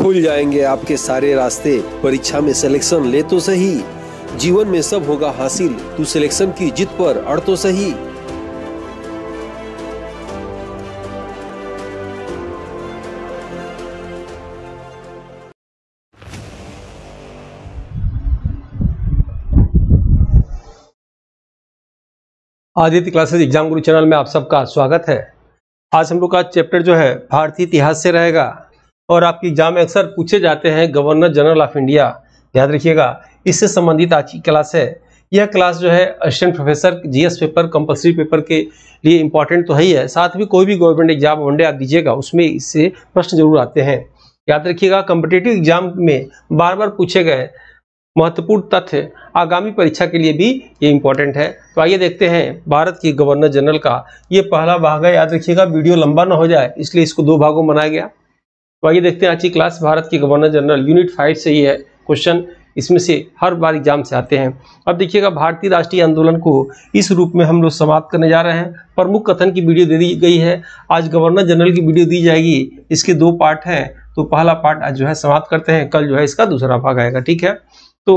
खुल जाएंगे आपके सारे रास्ते परीक्षा में सिलेक्शन ले तो सही जीवन में सब होगा हासिल तू सिलेक्शन की जीत पर अड़ तो सही Aditya classes exam Guru channel में आप सबका स्वागत है आज हम लोग का चैप्टर जो है भारतीय इतिहास से रहेगा और आपके एग्जाम में अक्सर पूछे जाते हैं गवर्नर जनरल ऑफ इंडिया याद रखिएगा इससे संबंधित आज की क्लास है यह क्लास जो है assistant professor GS paper compulsory paper के लिए इंपॉर्टेंट तो है ही है साथ में कोई भी गवर्नमेंट एग्जाम वनडे आप दीजिएगा उसमें इससे प्रश्न जरूर आते हैं याद रखिएगा कॉम्पिटेटिव एग्जाम में बार बार पूछे गए महत्वपूर्ण तथ्य आगामी परीक्षा के लिए भी ये इम्पोर्टेंट है तो आइए देखते हैं भारत के गवर्नर जनरल का ये पहला भाग है याद रखिएगा वीडियो लंबा ना हो जाए इसलिए इसको दो भागों में बनाया गया तो आइए देखते हैं आज की क्लास भारत के गवर्नर जनरल यूनिट फाइव से ही है क्वेश्चन इसमें से हर बार एग्जाम से आते हैं अब देखिएगा भारतीय राष्ट्रीय आंदोलन को इस रूप में हम लोग समाप्त करने जा रहे हैं प्रमुख कथन की वीडियो दे दी गई है आज गवर्नर जनरल की वीडियो दी जाएगी इसके दो पार्ट हैं तो पहला पार्ट आज जो है समाप्त करते हैं कल जो है इसका दूसरा भाग आएगा ठीक है तो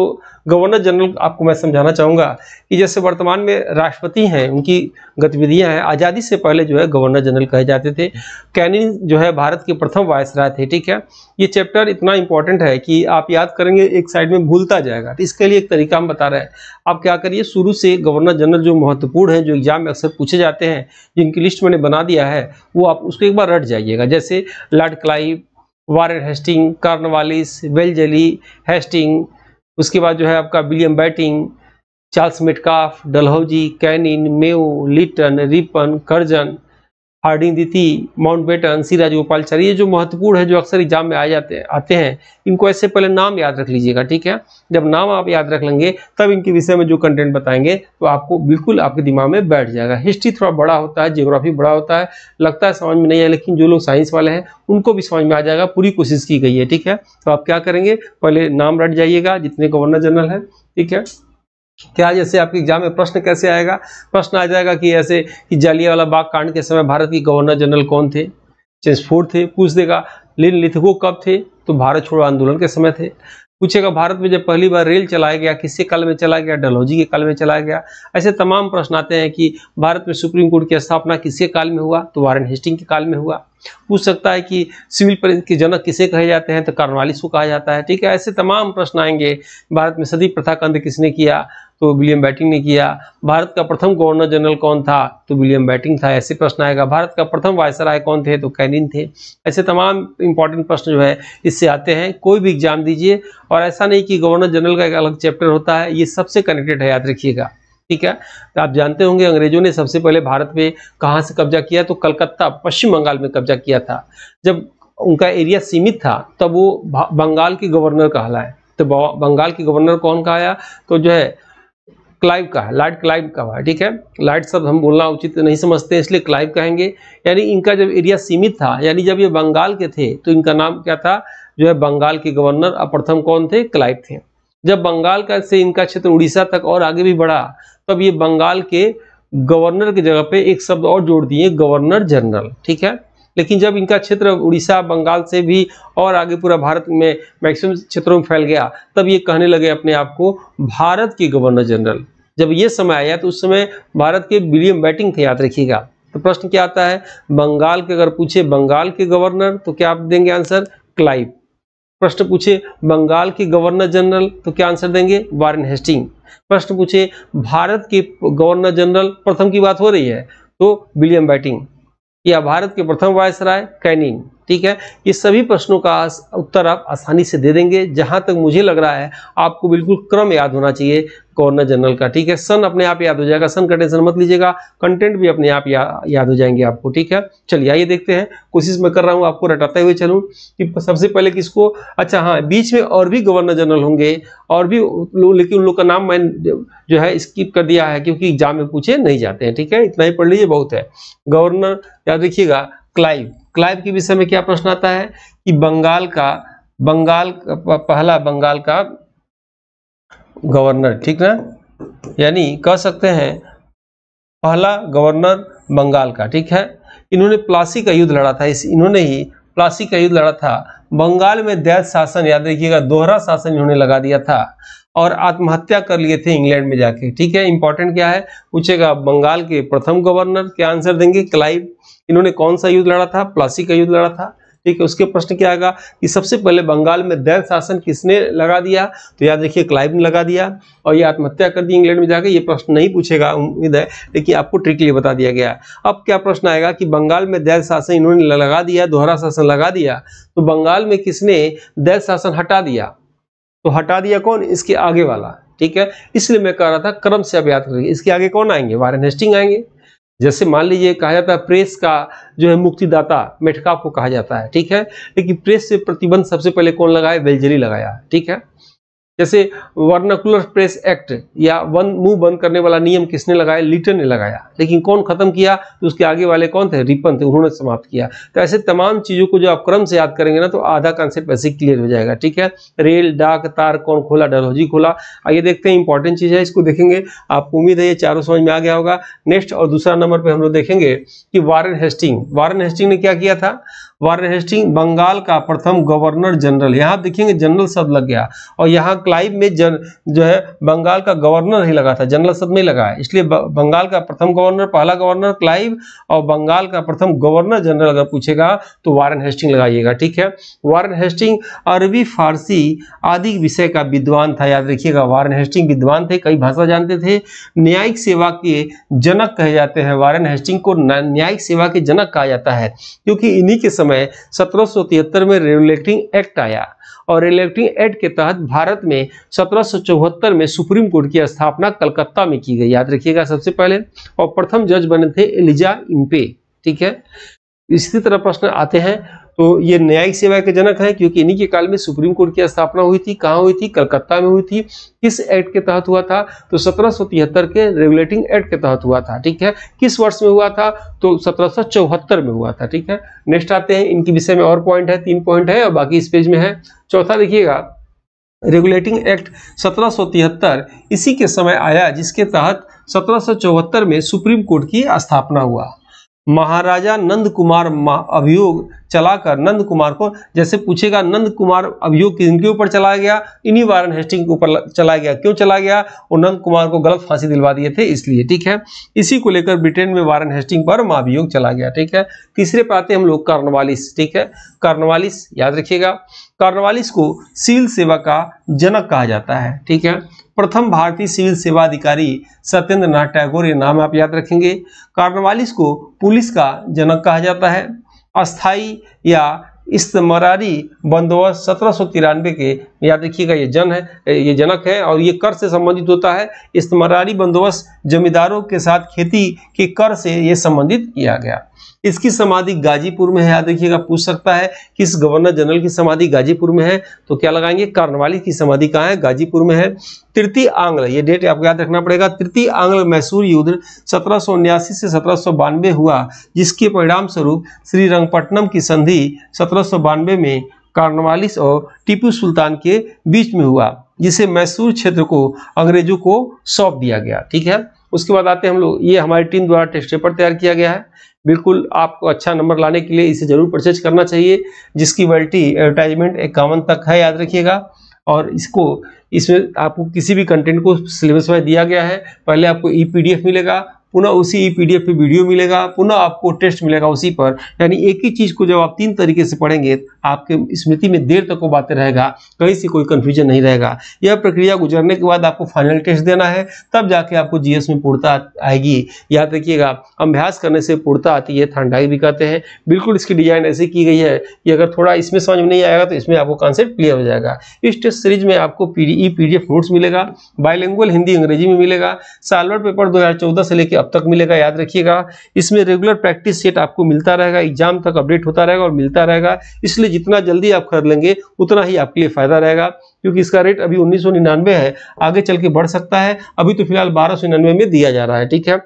गवर्नर जनरल आपको मैं समझाना चाहूँगा कि जैसे वर्तमान में राष्ट्रपति हैं उनकी गतिविधियां हैं आज़ादी से पहले जो है गवर्नर जनरल कहे जाते थे कैनिन जो है भारत के प्रथम वायस राय थे ठीक है ये चैप्टर इतना इंपॉर्टेंट है कि आप याद करेंगे एक साइड में भूलता जाएगा तो इसके लिए एक तरीका हम बता रहे हैं आप क्या करिए शुरू से गवर्नर जनरल जो महत्वपूर्ण हैं जो एग्जाम में अक्सर पूछे जाते हैं जिनकी लिस्ट मैंने बना दिया है वो आप उसको एक बार रट जाइएगा जैसे Lord Clive Warren Hastings Cornwallis Wellesley Hastings उसके बाद जो है आपका William Bentinck Charles Metcalfe Dalhousie Canning Mayo Lytton Ripon Curzon Mountbatten C Rajagopalachari ये जो महत्वपूर्ण है जो अक्सर एग्जाम में आ जाते हैं आते हैं इनको ऐसे पहले नाम याद रख लीजिएगा ठीक है जब नाम आप याद रख लेंगे तब इनके विषय में जो कंटेंट बताएंगे तो आपको बिल्कुल आपके दिमाग में बैठ जाएगा हिस्ट्री थोड़ा बड़ा होता है जियोग्राफी बड़ा होता है लगता है समझ में नहीं है लेकिन जो लोग साइंस वाले हैं उनको भी समझ में आ जाएगा पूरी कोशिश की गई है ठीक है तो आप क्या करेंगे पहले नाम रट जाइएगा जितने गवर्नर जनरल हैं ठीक है क्या जैसे आपके एग्जाम में प्रश्न कैसे आएगा प्रश्न आ जाएगा कि ऐसे कि जालियावाला बाग कांड के समय भारत के गवर्नर जनरल कौन थे चेंसफोर्ड थे पूछ देगा लिन लिथगो कब थे तो भारत छोड़ो आंदोलन के समय थे पूछेगा भारत में जब पहली बार रेल चलाया गया किसके काल में चलाया गया डलहौजी के काल में चलाया गया ऐसे तमाम प्रश्न आते हैं कि भारत में सुप्रीम कोर्ट की स्थापना किसके काल में हुआ तो वारन हेस्टिंग के काल में हुआ पूछ सकता है कि सिविल परिषद के जनक किसे कहे जाते हैं तो कार्नवालिस को कहा जाता है ठीक है ऐसे तमाम प्रश्न आएंगे भारत में सदी प्रथा का अंत किसने किया तो विलियम बैटिंग ने किया भारत का प्रथम गवर्नर जनरल कौन था तो विलियम बैटिंग था ऐसे प्रश्न आएगा भारत का प्रथम वायसराय कौन थे तो कैनिन थे ऐसे तमाम इंपॉर्टेंट प्रश्न जो है इससे आते हैं कोई भी एग्जाम दीजिए और ऐसा नहीं कि गवर्नर जनरल का एक अलग चैप्टर होता है ये सबसे कनेक्टेड है याद रखिएगा ठीक है तो आप जानते होंगे अंग्रेजों ने सबसे पहले भारत में कहाँ से कब्जा किया तो कलकत्ता पश्चिम बंगाल में कब्जा किया था जब उनका एरिया सीमित था तब वो बंगाल के गवर्नर कहलाए तो बंगाल के गवर्नर कौन कहाया तो जो है क्लाइव का है लॉर्ड क्लाइव का हुआ ठीक है लॉर्ड शब्द हम बोलना उचित नहीं समझते इसलिए क्लाइव कहेंगे यानी इनका जब एरिया सीमित था यानी जब ये बंगाल के थे तो इनका नाम क्या था जो है बंगाल के गवर्नर अप्रथम प्रथम कौन थे क्लाइव थे जब बंगाल का से इनका क्षेत्र उड़ीसा तक और आगे भी बढ़ा तब ये बंगाल के गवर्नर की जगह पे एक शब्द और जोड़ दिए गवर्नर जनरल ठीक है लेकिन जब इनका क्षेत्र उड़ीसा बंगाल से भी और आगे पूरा भारत में मैक्सिमम क्षेत्रों में फैल गया तब ये कहने लगे अपने आप को भारत के गवर्नर जनरल जब ये समय आया तो उस समय भारत के विलियम बैटिंग थे याद रखिएगा तो प्रश्न क्या आता है बंगाल के अगर पूछे बंगाल के गवर्नर तो क्या आप देंगे आंसर क्लाइव प्रश्न पूछे बंगाल के गवर्नर जनरल तो क्या आंसर देंगे वारन हेस्टिंग प्रश्न पूछे भारत के गवर्नर जनरल प्रथम की बात हो रही है तो विलियम बैटिंग या भारत के प्रथम वायसराय कैनिंग ठीक है ये सभी प्रश्नों का उत्तर आप आसानी से दे देंगे जहाँ तक मुझे लग रहा है आपको बिल्कुल क्रम याद होना चाहिए गवर्नर जनरल का ठीक है सन अपने आप याद हो जाएगा सन का टेंशन मत लीजिएगा कंटेंट भी अपने आप या, याद हो जाएंगे आपको ठीक है चलिए आइए देखते हैं कोशिश मैं कर रहा हूँ आपको रटाते हुए चलूँ कि सबसे पहले किसको अच्छा हाँ बीच में और भी गवर्नर जनरल होंगे और भी लेकिन उन लोग का नाम मैंने जो है स्किप कर दिया है क्योंकि एग्जाम में पूछे नहीं जाते हैं ठीक है इतना ही पढ़ लीजिए बहुत है गवर्नर याद रखिएगा क्लाइव क्लाइव के विषय में क्या प्रश्न आता है कि बंगाल का बंगाल पहला बंगाल का गवर्नर ठीक ना यानी कह सकते हैं पहला गवर्नर बंगाल का ठीक है इन्होंने प्लासी का युद्ध लड़ा था इस इन्होंने ही प्लासी का युद्ध लड़ा था बंगाल में दैत शासन याद रखिएगा दोहरा शासन इन्होंने लगा दिया था और आत्महत्या कर लिए थे इंग्लैंड में जाके ठीक है इंपॉर्टेंट क्या है पूछेगा बंगाल के प्रथम गवर्नर क्या आंसर देंगे क्लाइव इन्होंने कौन सा युद्ध लड़ा था प्लासी का युद्ध लड़ा था ठीक है उसके प्रश्न क्या आएगा कि सबसे पहले बंगाल में दैल शासन किसने लगा दिया तो याद रखिए क्लाइव ने लगा दिया और ये आत्महत्या कर दी इंग्लैंड में जाकर ये प्रश्न नहीं पूछेगा उम्मीद है लेकिन आपको ट्रिकली बता दिया गया अब क्या प्रश्न आएगा कि बंगाल में दैल शासन इन्होंने लगा दिया दोहरा शासन लगा दिया तो बंगाल में किसने दैल शासन हटा दिया तो हटा दिया कौन इसके आगे वाला ठीक है इसलिए मैं कह रहा था क्रम से आप याद करेंगे इसके आगे कौन आएंगे वारे नेस्टिंग आएंगे जैसे मान लीजिए कहा जाता है प्रेस का जो है मुक्तिदाता मेठका को कहा जाता है ठीक है लेकिन प्रेस से प्रतिबंध सबसे पहले कौन लगाया बेलजरी लगाया ठीक है जैसे वर्नाकुलर प्रेस एक्ट या वन मुंह बंद करने वाला नियम किसने लगाया लीटर ने लगाया लेकिन कौन खत्म किया तो उसके आगे वाले कौन थे रिपन थे उन्होंने समाप्त किया तो ऐसे तमाम चीज़ों को जो आप क्रम से याद करेंगे ना तो आधा कॉन्सेप्ट ऐसे क्लियर हो जाएगा ठीक है रेल डाक तार कौन खोला डलहोजी खोला आइए देखते हैं इंपॉर्टेंट चीज़ है इसको देखेंगे आपको उम्मीद है ये चारों समझ में आ गया होगा नेक्स्ट और दूसरा नंबर पर हम लोग देखेंगे कि वारन हेस्टिंग वारन हेस्टिंग ने क्या किया था वारन हेस्टिंग बंगाल का प्रथम गवर्नर जनरल यहाँ देखेंगे जनरल शब्द लग गया और यहाँ क्लाइव में जन जो है बंगाल का गवर्नर ही लगा था जनरल शब्द में लगा है इसलिए बंगाल का प्रथम गवर्नर पहला गवर्नर क्लाइव और बंगाल का प्रथम गवर्नर जनरल अगर पूछेगा तो वारन हेस्टिंग लगाइएगा ठीक है वारन हेस्टिंग अरबी फारसी आदि विषय का विद्वान था याद रखिएगा वारन हेस्टिंग विद्वान थे कई भाषा जानते थे न्यायिक सेवा के जनक कहे जाते हैं वारन हेस्टिंग को न्यायिक सेवा के जनक कहा जाता है क्योंकि इन्हीं के समय समय सत्रह में रेगुलेटिंग एक्ट आया और रेगुलेटिंग एक्ट के तहत भारत में सत्रह में सुप्रीम कोर्ट की स्थापना कलकत्ता में की गई याद रखिएगा सबसे पहले और प्रथम जज बने थे एलिजा इम्पे ठीक है इसी तरह प्रश्न आते हैं तो ये न्यायिक सेवा के जनक है क्योंकि इन्हीं के काल में सुप्रीम कोर्ट की स्थापना हुई थी कहाँ हुई थी कलकत्ता में हुई थी किस एक्ट के तहत हुआ था तो सत्रह के रेगुलेटिंग एक्ट के तहत हुआ था ठीक है किस वर्ष में हुआ था तो सत्रह में हुआ था ठीक है नेक्स्ट आते हैं इनके विषय में और पॉइंट है तीन पॉइंट है और बाकी इस पेज में है चौथा देखिएगा रेगुलेटिंग एक्ट सत्रह इसी के समय आया जिसके तहत सत्रह में सुप्रीम कोर्ट की स्थापना हुआ महाराजा नंद कुमार अभियोग चलाकर नंद कुमार को जैसे पूछेगा नंद कुमार अभियोग किनके ऊपर चलाया गया इन्हीं वारन हेस्टिंग के ऊपर चलाया गया क्यों चलाया गया और नंद कुमार को गलत फांसी दिलवा दिए थे इसलिए ठीक है इसी को लेकर ब्रिटेन में वारन हेस्टिंग पर महाभियोग चला गया ठीक है तीसरे पर आते हम लोग कार्नवालिस ठीक है कार्नवालिस याद रखिएगा कार्नवालिस को सिविल सेवा का जनक कहा जाता है ठीक है प्रथम भारतीय सिविल सेवा अधिकारी सत्येंद्र नाथ टैगोर ये नाम आप याद रखेंगे कार्नवालिस को पुलिस का जनक कहा जाता है अस्थाई या इस्तमरारी बंदोबस्त सत्रह सौ तिरानवे के याद रखिएगा ये जन है ये जनक है और ये कर से संबंधित होता है इस्तमरारी बंदोबस्त जमींदारों के साथ खेती के कर से ये संबंधित किया गया इसकी समाधि गाजीपुर में है याद रखिएगा पूछ सकता है किस गवर्नर जनरल की समाधि गाजीपुर में है तो क्या लगाएंगे कार्नवाली की समाधि कहाँ है गाजीपुर में है तृतीय आंग्ल ये डेट आपको याद रखना पड़ेगा तृतीय आंग्ल मैसूर युद्ध सत्रह से सत्रह हुआ जिसके परिणाम स्वरूप श्री रंगपट्टनम की संधि सत्रह में कार्नवालिस और टीपू सुल्तान के बीच में हुआ जिसे मैसूर क्षेत्र को अंग्रेजों को सौंप दिया गया ठीक है उसके बाद आते हैं हम लोग ये हमारी टीम द्वारा टेस्ट पेपर तैयार किया गया है बिल्कुल आपको अच्छा नंबर लाने के लिए इसे जरूर परचेज करना चाहिए जिसकी वैलिटी एडवर्टाइजमेंट इक्यावन तक है याद रखिएगा और इसको इसमें आपको किसी भी कंटेंट को सिलेबस वाइज दिया गया है पहले आपको ई पी डी एफ मिलेगा पुनः उसी पीडीएफ पे वीडियो मिलेगा पुनः आपको टेस्ट मिलेगा उसी पर यानी एक ही चीज़ को जब आप तीन तरीके से पढ़ेंगे आपके स्मृति में देर तक वो बातें रहेगा कहीं से कोई कन्फ्यूजन नहीं रहेगा यह प्रक्रिया गुजरने के बाद आपको फाइनल टेस्ट देना है तब जाके आपको जीएस में पूर्णता आएगी याद रखिएगा अभ्यास करने से पूर्णता आती है थंडाई भी कहते हैं बिल्कुल इसकी डिजाइन ऐसी की गई है कि अगर थोड़ा इसमें समझ में नहीं आएगा तो इसमें आपको कॉन्सेप्ट क्लियर हो जाएगा इस टेस्ट सीरीज में आपको पी ई पी नोट्स मिलेगा बायलैंग्वेज हिंदी अंग्रेजी में मिलेगा सालवर पेपर दो से लेकर कब तक मिलेगा याद रखिएगा इसमें रेगुलर प्रैक्टिस सेट आपको मिलता रहेगा एग्जाम तक अपडेट होता रहेगा और मिलता रहेगा इसलिए जितना जल्दी आप खरीद लेंगे उतना ही आपके लिए फायदा रहेगा क्योंकि इसका रेट अभी उन्नीस है आगे चल के बढ़ सकता है अभी तो फिलहाल बारह में दिया जा रहा है ठीक है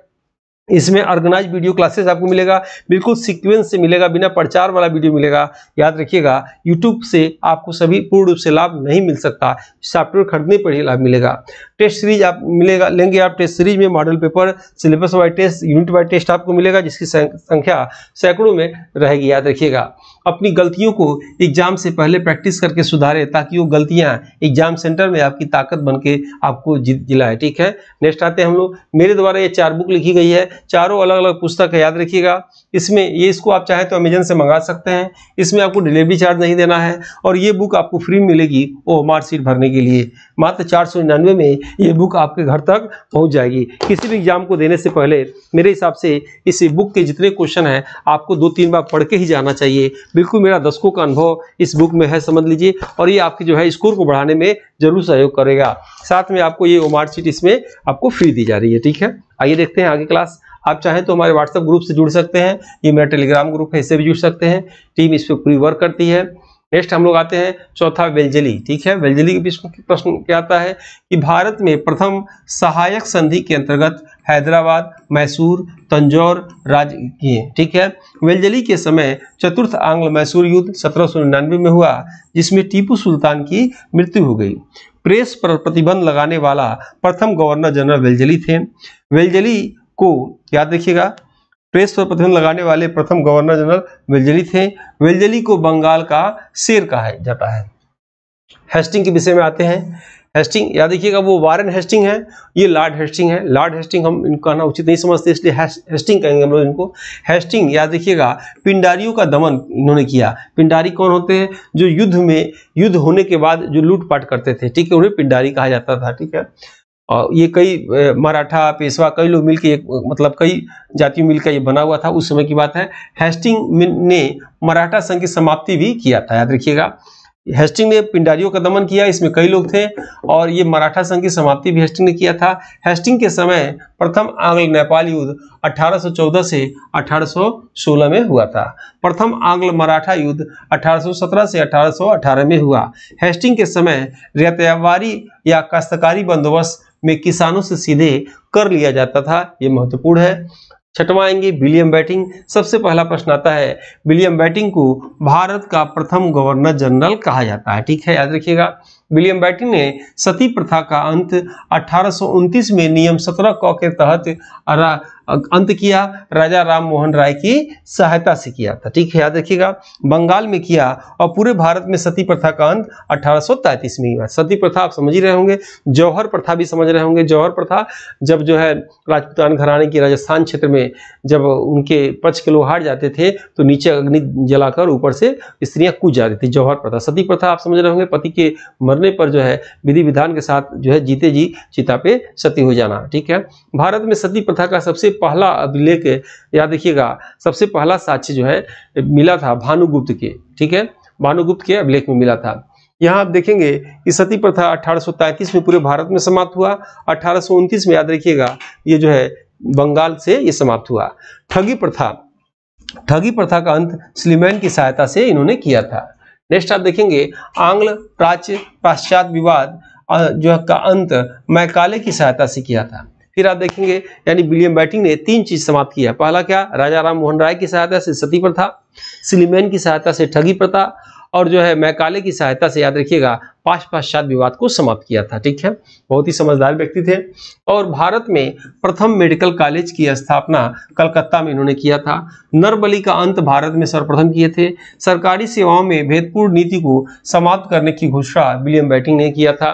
इसमें ऑर्गेनाइज वीडियो क्लासेस आपको मिलेगा बिल्कुल सीक्वेंस से मिलेगा बिना प्रचार वाला वीडियो मिलेगा याद रखिएगा यूट्यूब से आपको सभी पूर्ण रूप से लाभ नहीं मिल सकता सॉफ्टवेयर खरीदने पर ही लाभ मिलेगा टेस्ट सीरीज आप मिलेगा लेंगे आप टेस्ट सीरीज में model paper syllabus wise test unit wise test आपको मिलेगा जिसकी संख्या सैकड़ों में रहेगी याद रखिएगा अपनी गलतियों को एग्जाम से पहले प्रैक्टिस करके सुधारें ताकि वो गलतियाँ एग्जाम सेंटर में आपकी ताकत बन के आपको जीत दिलाए ठीक है नेक्स्ट आते हैं हम लोग मेरे द्वारा ये चार बुक लिखी गई है चारों अलग अलग पुस्तक है याद रखिएगा इसमें ये इसको आप चाहें तो अमेजन से मंगा सकते हैं इसमें आपको डिलीवरी चार्ज नहीं देना है और ये बुक आपको फ्री मिलेगी ओ मार्कशीट भरने के लिए मात्र चार में ये बुक आपके घर तक पहुंच जाएगी किसी भी एग्जाम को देने से पहले मेरे हिसाब से इस बुक के जितने क्वेश्चन हैं आपको दो तीन बार पढ़ के ही जाना चाहिए बिल्कुल मेरा दशकों का अनुभव इस बुक में है समझ लीजिए और ये आपके जो है स्कोर को बढ़ाने में जरूर सहयोग करेगा साथ में आपको ये मार्कशीट इसमें आपको फ्री दी जा रही है ठीक है आइए देखते हैं आगे क्लास आप चाहें तो हमारे व्हाट्सएप ग्रुप से जुड़ सकते हैं ये मेरा टेलीग्राम ग्रुप है इससे भी जुड़ सकते हैं टीम इस पर पूरी वर्क करती है नेक्स्ट हम लोग आते हैं चौथा वेलजली ठीक है वेलजली के बीच प्रश्न क्या आता है कि भारत में प्रथम सहायक संधि के अंतर्गत हैदराबाद मैसूर तंजौर राज किए ठीक है वेलजली के समय चतुर्थ आंग्ल मैसूर युद्ध सत्रह में हुआ जिसमें टीपू सुल्तान की मृत्यु हो गई प्रेस पर प्रतिबंध लगाने वाला प्रथम गवर्नर जनरल वेलजली थे वेलजली को याद रखिएगा प्रेस पर प्रतिबंध लगाने वाले प्रथम गवर्नर जनरल वेलजली थे वेलजली को बंगाल का शेर कहा जाता है हेस्टिंग के विषय में आते हैं हेस्टिंग याद रखिएगा वो वारन हेस्टिंग है ये लॉर्ड हेस्टिंग है लॉर्ड हेस्टिंग हम इनको कहना उचित नहीं समझते इसलिए हेस्टिंग कहेंगे हम लोग इनको हेस्टिंग याद रखिएगा पिंडारियों का दमन इन्होंने किया पिंडारी कौन होते हैं जो युद्ध में युद्ध होने के बाद जो लूटपाट करते थे ठीक है उन्हें पिंडारी कहा जाता था ठीक है और ये कई मराठा पेशवा कई लोग मिलकर एक मतलब कई जातियों मिलकर ये बना हुआ था उस समय की बात है हेस्टिंग ने मराठा संघ की समाप्ति भी किया था याद रखिएगा हेस्टिंग ने पिंडारियों का दमन किया इसमें कई लोग थे और ये मराठा संघ की समाप्ति भी हेस्टिंग ने किया था हेस्टिंग के समय प्रथम आंग्ल नेपाल युद्ध 1814 से 1816 में हुआ था प्रथम आंग्ल मराठा युद्ध 1817 से 1818 में हुआ हेस्टिंग के समय रेतवारी या काश्तकारी बंदोबस्त में किसानों से सीधे कर लिया जाता था ये महत्वपूर्ण है छठवा आएंगे विलियम बैटिंग सबसे पहला प्रश्न आता है विलियम बैटिंग को भारत का प्रथम गवर्नर जनरल कहा जाता है ठीक है याद रखिएगा विलियम बैटिन ने सती प्रथा का अंत अठारह में नियम 17 क के तहत अंत किया राजा राम मोहन राय की सहायता से किया था ठीक है याद रखिएगा बंगाल में किया और पूरे भारत में सती प्रथा का अंत अठारह में हुआ सती प्रथा आप समझ ही रहे होंगे जौहर प्रथा भी समझ रहे होंगे जौहर प्रथा जब जो है राजपूतान घराने की राजस्थान क्षेत्र में जब उनके पक्ष के लोग हार जाते थे तो नीचे अग्नि जलाकर ऊपर से स्त्रियां कूद जाती थी जौहर प्रथा सती प्रथा आप समझ रहे होंगे पति के मर मरने पर जो है विधि विधान के साथ जो है जीते जी चिता पे सती हो जाना ठीक है भारत में सती प्रथा का सबसे पहला अभिलेख याद रखिएगा सबसे पहला साक्ष्य जो है मिला था भानुगुप्त के ठीक है भानुगुप्त के अभिलेख में मिला था यहाँ आप देखेंगे कि सती प्रथा अठारह में पूरे भारत में समाप्त हुआ अठारह में याद रखिएगा ये जो है बंगाल से ये समाप्त हुआ ठगी प्रथा ठगी प्रथा का अंत स्लीमैन की सहायता से इन्होंने किया था नेक्स्ट आप देखेंगे आंग्ल प्राच्य पाश्चात विवाद जो का अंत मैकाले की सहायता से किया था फिर आप देखेंगे यानी विलियम बैटिंग ने तीन चीज समाप्त किया पहला क्या राजा राम मोहन राय की सहायता से सती प्रथा सिलीमैन की सहायता से ठगी प्रथा और जो है मैकाले की सहायता से याद रखिएगा पाश पाश्चात विवाद को समाप्त किया था ठीक है बहुत ही समझदार व्यक्ति थे और भारत में प्रथम मेडिकल कॉलेज की स्थापना कलकत्ता में इन्होंने किया था नरबली का अंत भारत में सर्वप्रथम किए थे सरकारी सेवाओं में भेदपूर्ण नीति को समाप्त करने की घोषणा विलियम बैटिंग ने किया था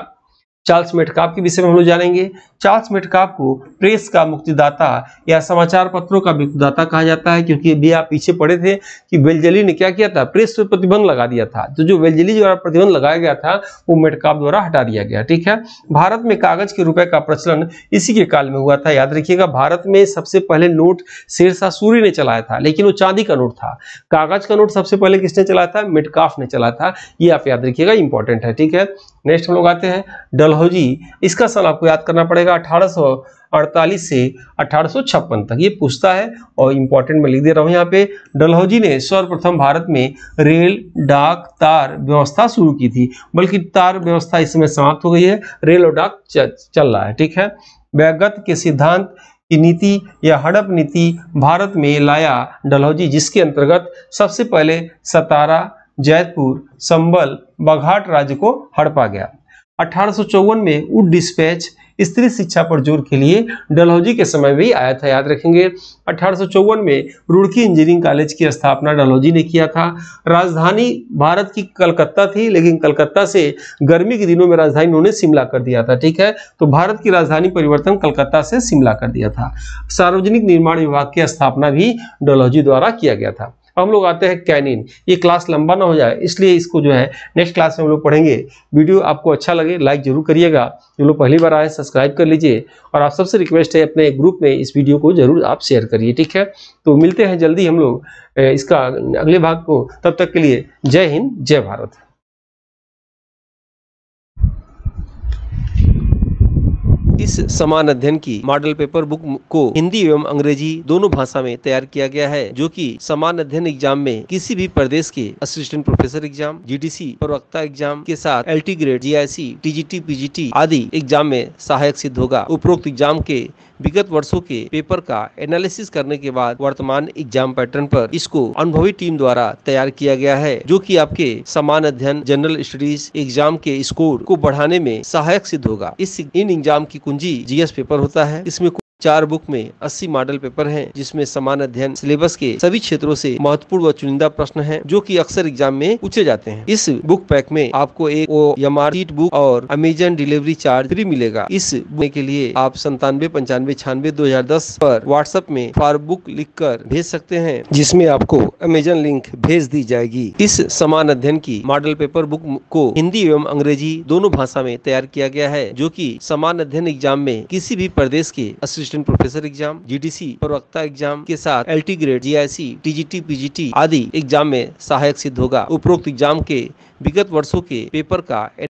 चार्ल्स मेटकाप के विषय में हम लोग जानेंगे चार्ल्स मेटकाप को प्रेस का मुक्तिदाता या समाचार पत्रों का मुक्तिदाता कहा जाता है क्योंकि अभी आप पीछे पड़े थे कि वेलजली ने क्या किया था प्रेस पर प्रतिबंध लगा दिया था तो जो वेलजली द्वारा प्रतिबंध लगाया गया था वो मेटकाप द्वारा हटा दिया गया ठीक है भारत में कागज के रुपए का प्रचलन इसी के काल में हुआ था याद रखिएगा भारत में सबसे पहले नोट शेरशाह सूरी ने चलाया था लेकिन वो चांदी का नोट था कागज का नोट सबसे पहले किसने चलाया था मेटकाफ ने चलाया था ये आप याद रखिएगा इंपॉर्टेंट है ठीक है नेक्स्ट हम लोग आते हैं डलहौजी इसका साल आपको याद करना पड़ेगा 1848 से अठारह तक ये पूछता है और इम्पोर्टेंट मैं लिख दे रहा हूँ यहाँ पे डलहौजी ने सर्वप्रथम भारत में रेल डाक तार व्यवस्था शुरू की थी बल्कि तार व्यवस्था इस समय समाप्त हो गई है रेल और डाक चल रहा है ठीक है व्यागत के सिद्धांत की नीति या हड़प नीति भारत में लाया डलहौजी जिसके अंतर्गत सबसे पहले सतारा जैतपुर संबल बघाट राज्य को हड़पा गया अठारह में उड डिस्पैच स्त्री शिक्षा पर जोर के लिए डलहौजी के समय भी आया था याद रखेंगे अठारह में रुड़की इंजीनियरिंग कॉलेज की स्थापना डलहौजी ने किया था राजधानी भारत की कलकत्ता थी लेकिन कलकत्ता से गर्मी के दिनों में राजधानी उन्होंने शिमला कर दिया था ठीक है तो भारत की राजधानी परिवर्तन कलकत्ता से शिमला कर दिया था सार्वजनिक निर्माण विभाग की स्थापना भी डलहौजी द्वारा किया गया था हम लोग आते हैं कैनिन ये क्लास लंबा ना हो जाए इसलिए इसको जो है नेक्स्ट क्लास में हम लोग पढ़ेंगे वीडियो आपको अच्छा लगे लाइक जरूर करिएगा जो लोग पहली बार आए सब्सक्राइब कर लीजिए और आप सबसे रिक्वेस्ट है अपने ग्रुप में इस वीडियो को जरूर आप शेयर करिए ठीक है तो मिलते हैं जल्दी हम लोग इसका अगले भाग को तब तक के लिए जय हिंद जय भारत इस समान अध्ययन की मॉडल पेपर बुक को हिंदी एवं अंग्रेजी दोनों भाषा में तैयार किया गया है जो कि समान अध्ययन एग्जाम में किसी भी प्रदेश के असिस्टेंट प्रोफेसर एग्जाम जीडीसी प्रवक्ता एग्जाम के साथ L grade G I C T G T P G T आदि एग्जाम में सहायक सिद्ध होगा उपरोक्त एग्जाम के विगत वर्षों के पेपर का एनालिसिस करने के बाद वर्तमान एग्जाम पैटर्न पर इसको अनुभवी टीम द्वारा तैयार किया गया है जो कि आपके समान अध्ययन जनरल स्टडीज एग्जाम के स्कोर को बढ़ाने में सहायक सिद्ध होगा इस इन एग्जाम की कुंजी जीएस पेपर होता है इसमें चार बुक में 80 मॉडल पेपर हैं जिसमें समान अध्ययन सिलेबस के सभी क्षेत्रों से महत्वपूर्ण व चुनिंदा प्रश्न हैं जो कि अक्सर एग्जाम में पूछे जाते हैं इस बुक पैक में आपको एक ओ एम बुक और अमेजन डिलीवरी चार्ज फ्री मिलेगा इस बुक के लिए आप संतानवे पंचानवे छियानवे दो हजार दस पर व्हाट्सएप में फार बुक लिख कर भेज सकते हैं जिसमे आपको अमेजन लिंक भेज दी जाएगी इस समान अध्ययन की मॉडल पेपर बुक को हिंदी एवं अंग्रेजी दोनों भाषा में तैयार किया गया है जो की समान अध्ययन एग्जाम में किसी भी प्रदेश के assistant assistant professor exam GDC प्रवक्ता एग्जाम के साथ L T grade GIC TGT PGT आदि एग्जाम में सहायक सिद्ध होगा उपरोक्त एग्जाम के विगत वर्षों के पेपर का